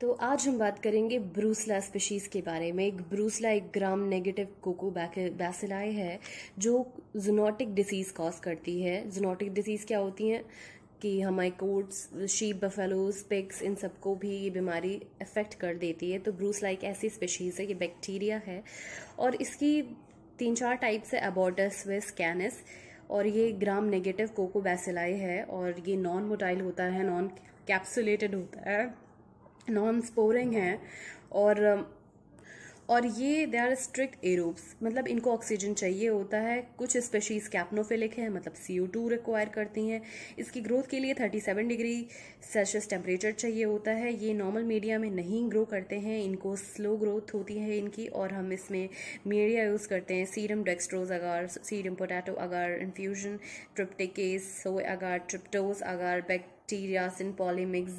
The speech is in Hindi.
तो आज हम बात करेंगे ब्रूसला स्पीशीज़ के बारे में एक ब्रूसला एक ग्राम नेगेटिव कोको बैसिलाई है जो जूनोटिक डिसीज़ कॉज करती है जूनोटिक डिसीज़ क्या होती है कि हमारे कोट्स शीप बफेलोज पिक्स इन सबको भी ये बीमारी अफेक्ट कर देती है तो ब्रूसला एक ऐसी स्पीशीज़ है ये बैक्टीरिया है और इसकी तीन चार टाइप्स है अबोटस विस कैनिस और ये ग्राम नेगेटिव कोको बैसिलाई है और ये नॉन मोटाइल होता है नॉन कैप्सुलेटेड होता है नॉन स्पोरिंग हैं और और ये दे आर स्ट्रिक्ट एरोब्स मतलब इनको ऑक्सीजन चाहिए होता है कुछ स्पेशीज कैप्नोफिलिक हैं मतलब सी टू रिक्वायर करती हैं इसकी ग्रोथ के लिए 37 डिग्री सेल्सियस टेम्परेचर चाहिए होता है ये नॉर्मल मीडिया में नहीं ग्रो करते हैं इनको स्लो ग्रोथ होती है इनकी और हम इसमें मीडिया यूज़ करते हैं serum dextrose agar serum potato agar infusion trypticase soy agar ट्रिप्टोज अगार बैक्टीरिया सिन पॉलीमिक्स